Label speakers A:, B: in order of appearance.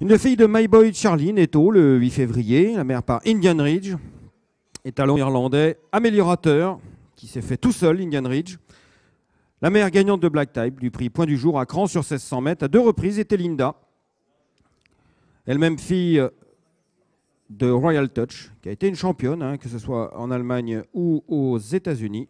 A: Une fille de My Boy Charlie, au le 8 février, la mère par Indian Ridge, étalon irlandais améliorateur, qui s'est fait tout seul, Indian Ridge. La mère gagnante de Black Type du prix Point du Jour à Cran sur 1600 mètres à deux reprises était Linda, elle-même fille euh, de Royal Touch, qui a été une championne, hein, que ce soit en Allemagne ou aux États-Unis.